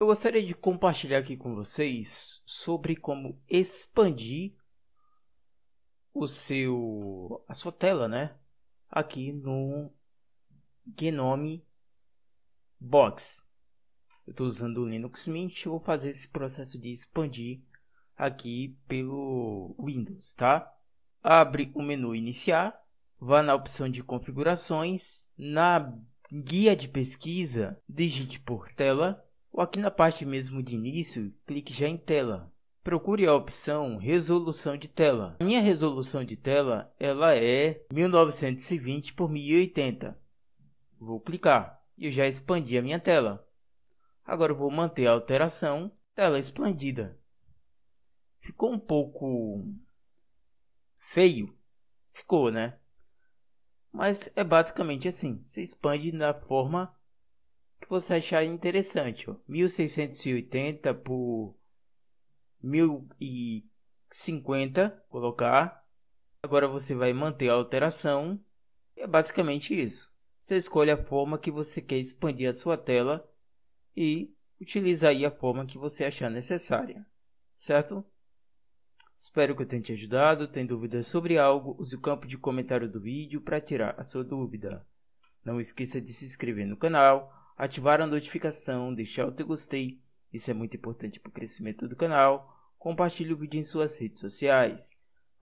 Eu gostaria de compartilhar aqui com vocês sobre como expandir o seu a sua tela, né? Aqui no Gnome Box. Eu estou usando o Linux Mint, vou fazer esse processo de expandir aqui pelo Windows, tá? Abre o menu iniciar, vá na opção de configurações, na guia de pesquisa, digite por tela ou aqui na parte mesmo de início, clique já em tela. Procure a opção resolução de tela. A minha resolução de tela ela é 1920 por 1080. Vou clicar e eu já expandi a minha tela. Agora vou manter a alteração, tela expandida. Ficou um pouco feio. Ficou, né? Mas é basicamente assim, você expande na forma que você achar interessante. Ó. 1680 por 1050, colocar. Agora você vai manter a alteração. É basicamente isso. Você escolhe a forma que você quer expandir a sua tela e utiliza aí a forma que você achar necessária, certo? Espero que eu tenha te ajudado. Tem dúvidas sobre algo? Use o campo de comentário do vídeo para tirar a sua dúvida. Não esqueça de se inscrever no canal, ativar a notificação, deixar o teu gostei, isso é muito importante para o crescimento do canal, compartilhe o vídeo em suas redes sociais.